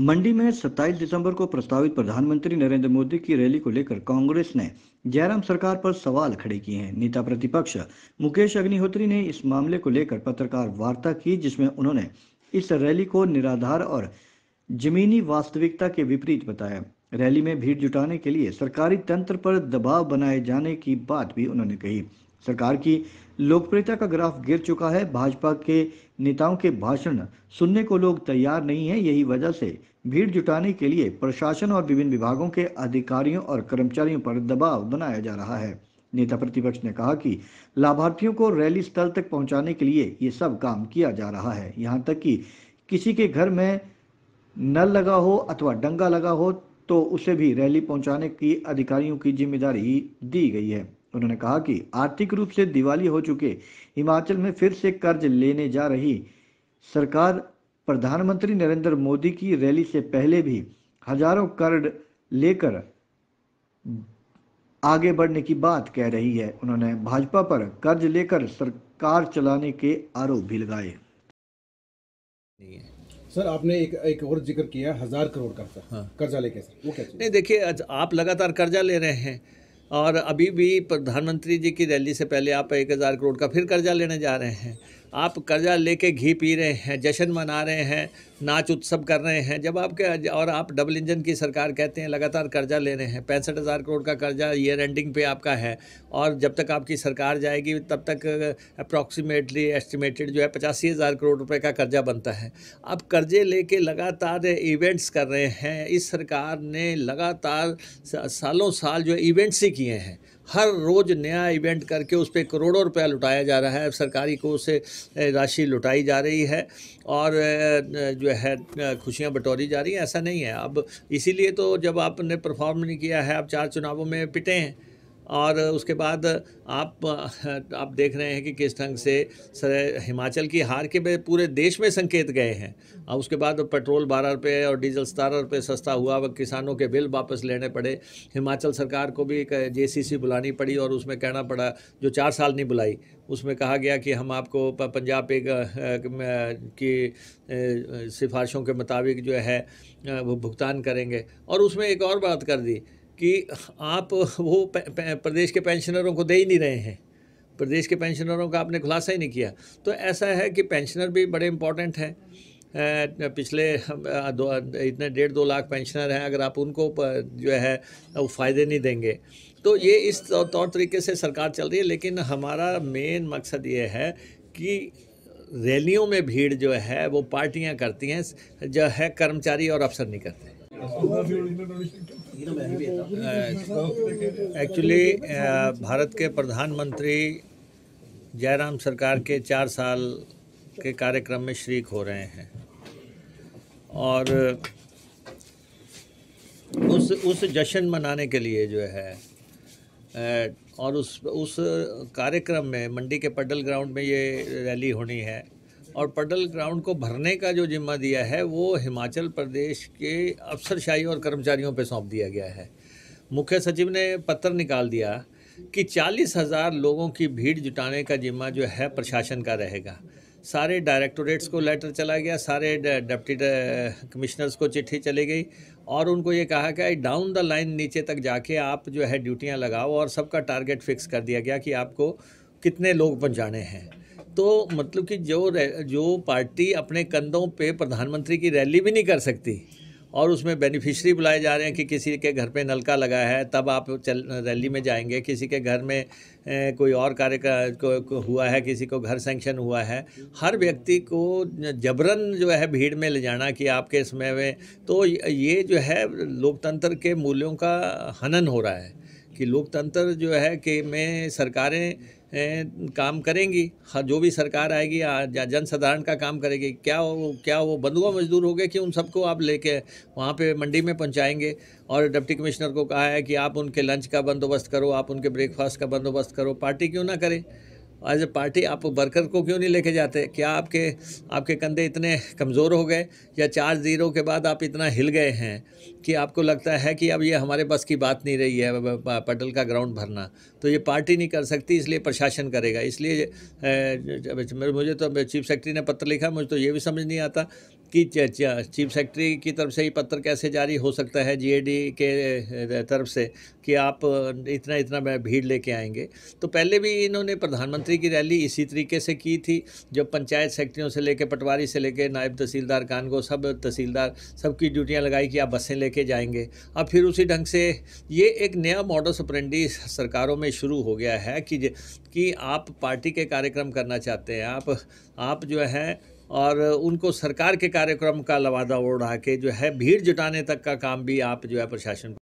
मंडी में 27 दिसंबर को प्रस्तावित प्रधानमंत्री नरेंद्र मोदी की रैली को लेकर कांग्रेस ने जयराम सरकार पर सवाल खड़े किए हैं नेता प्रतिपक्ष मुकेश अग्निहोत्री ने इस मामले को लेकर पत्रकार वार्ता की जिसमें उन्होंने इस रैली को निराधार और जमीनी वास्तविकता के विपरीत बताया रैली में भीड़ जुटाने के लिए सरकारी तंत्र पर दबाव बनाए जाने की बात भी उन्होंने कही सरकार की लोकप्रियता का ग्राफ गिर चुका है भाजपा के नेताओं के भाषण सुनने को लोग तैयार नहीं है यही वजह से भीड़ जुटाने के लिए प्रशासन और विभिन्न विभागों के अधिकारियों और कर्मचारियों पर दबाव बनाया जा रहा है नेता प्रतिपक्ष ने कहा कि लाभार्थियों को रैली स्थल तक पहुंचाने के लिए ये सब काम किया जा रहा है यहाँ तक कि किसी के घर में नल लगा हो अथवा डंगा लगा हो तो उसे भी रैली पहुंचाने की अधिकारियों की जिम्मेदारी दी गई है उन्होंने कहा कि आर्थिक रूप से दिवाली हो चुके हिमाचल में फिर से कर्ज लेने जा रही सरकार प्रधानमंत्री नरेंद्र मोदी की रैली से पहले भी हजारों कर्ज लेकर आगे बढ़ने की बात कह रही है उन्होंने भाजपा पर कर्ज लेकर सरकार चलाने के आरोप भी लगाए सर आपने एक एक और जिक्र किया हजार करोड़ का कर्जा हाँ। लेके सर वो नहीं देखिए आज आप लगातार कर्जा ले रहे हैं और अभी भी प्रधानमंत्री जी की रैली से पहले आप एक हज़ार करोड़ का फिर कर्जा लेने जा रहे हैं आप कर्जा लेके घी पी रहे हैं जश्न मना रहे हैं नाच उत्सव कर रहे हैं जब आपके और आप डबल इंजन की सरकार कहते हैं लगातार कर्जा ले रहे हैं पैंसठ हज़ार करोड़ का कर्जा ईयर एंडिंग पे आपका है और जब तक आपकी सरकार जाएगी तब तक अप्रॉक्सीमेटली एस्टिमेटेड जो है पचासी हज़ार करोड़ रुपए का कर्जा बनता है आप कर्जे लेके लगातार इवेंट्स कर रहे हैं इस सरकार ने लगातार सालों साल जो इवेंट्स ही किए हैं हर रोज़ नया इवेंट करके उस पर करोड़ों रुपया लुटाया जा रहा है सरकारी कोष से राशि लुटाई जा रही है और जो है खुशियां बटोरी जा रही है ऐसा नहीं है अब इसीलिए तो जब आपने परफॉर्म नहीं किया है आप चार चुनावों में पिटे हैं और उसके बाद आप आप देख रहे हैं कि किस ढंग से हिमाचल की हार के पूरे देश में संकेत गए हैं और उसके बाद पेट्रोल बारह रुपये और डीजल सतारह रुपये सस्ता हुआ व किसानों के बिल वापस लेने पड़े हिमाचल सरकार को भी जे बुलानी पड़ी और उसमें कहना पड़ा जो चार साल नहीं बुलाई उसमें कहा गया कि हम आपको पंजाब पे की सिफारिशों के मुताबिक जो है वो भुगतान करेंगे और उसमें एक और बात कर दी कि आप वो प्रदेश के पेंशनरों को दे ही नहीं रहे हैं प्रदेश के पेंशनरों का आपने खुलासा ही नहीं किया तो ऐसा है कि पेंशनर भी बड़े इम्पोर्टेंट हैं पिछले दो इतने डेढ़ दो लाख पेंशनर हैं अगर आप उनको जो है वो फ़ायदे नहीं देंगे तो ये इस तौर तरीके से सरकार चल रही है लेकिन हमारा मेन मकसद ये है कि रैलियों में भीड़ जो है वो पार्टियां करती हैं जो है कर्मचारी और अफसर नहीं करते एक्चुअली भारत के प्रधानमंत्री जयराम सरकार के चार साल के कार्यक्रम में शरीक हो रहे हैं और उस उस जश्न मनाने के लिए जो है और उस उस कार्यक्रम में मंडी के पडल ग्राउंड में ये रैली होनी है और पटल ग्राउंड को भरने का जो जिम्मा दिया है वो हिमाचल प्रदेश के अफसरशाही और कर्मचारियों पर सौंप दिया गया है मुख्य सचिव ने पत्र निकाल दिया कि चालीस हज़ार लोगों की भीड़ जुटाने का जिम्मा जो है प्रशासन का रहेगा सारे डायरेक्टोरेट्स को लेटर चला गया सारे डिप्टी कमिश्नर्स को चिट्ठी चली गई और उनको ये कहा कि डाउन द लाइन नीचे तक जाके आप जो है ड्यूटियां लगाओ और सबका टारगेट फिक्स कर दिया गया कि आपको कितने लोग पहुँचाने हैं तो मतलब कि जो जो पार्टी अपने कंधों पे प्रधानमंत्री की रैली भी नहीं कर सकती और उसमें बेनिफिशरी बुलाए जा रहे हैं कि किसी के घर पे नलका लगा है तब आप चल रैली में जाएंगे किसी के घर में ए, कोई और कार्य का, को, को हुआ है किसी को घर सेंक्शन हुआ है हर व्यक्ति को जबरन जो है भीड़ में ले जाना कि आपके इसमें तो ये जो है लोकतंत्र के मूल्यों का हनन हो रहा है कि लोकतंत्र जो है कि मैं सरकारें काम करेंगी हाँ, जो भी सरकार आएगी जनसाधारण का काम करेगी क्या वो क्या वो बंधुआ मजदूर हो गए कि उन सबको आप लेके वहाँ पे मंडी में पहुँचाएंगे और डिप्टी कमिश्नर को कहा है कि आप उनके लंच का बंदोबस्त करो आप उनके ब्रेकफास्ट का बंदोबस्त करो पार्टी क्यों ना करें एज ए पार्टी आप वर्कर को क्यों नहीं लेके जाते क्या आपके आपके कंधे इतने कमज़ोर हो गए या चार ज़ीरो के बाद आप इतना हिल गए हैं कि आपको लगता है कि अब ये हमारे बस की बात नहीं रही है पटल का ग्राउंड भरना तो ये पार्टी नहीं कर सकती इसलिए प्रशासन करेगा इसलिए मुझे तो चीफ सेक्रेटरी ने पत्र लिखा मुझे तो ये भी समझ नहीं आता कि चीफ सेक्रेटरी की तरफ से ये पत्र कैसे जारी हो सकता है जीएडी के तरफ से कि आप इतना इतना भीड़ लेके आएंगे तो पहले भी इन्होंने प्रधानमंत्री की रैली इसी तरीके से की थी जब पंचायत सेक्रेटरियों से लेकर पटवारी से लेकर नायब तहसीलदार कानगो सब तहसीलदार सबकी ड्यूटियाँ लगाई कि आप बसें लेके जाएंगे अब फिर उसी ढंग से ये एक नया मॉडल सप्रेंडी सरकारों में शुरू हो गया है कि कि आप पार्टी के कार्यक्रम करना चाहते हैं आप आप जो है और उनको सरकार के कार्यक्रम का लवादा ओढ़ा के जो है भीड़ जुटाने तक का काम भी आप जो है प्रशासन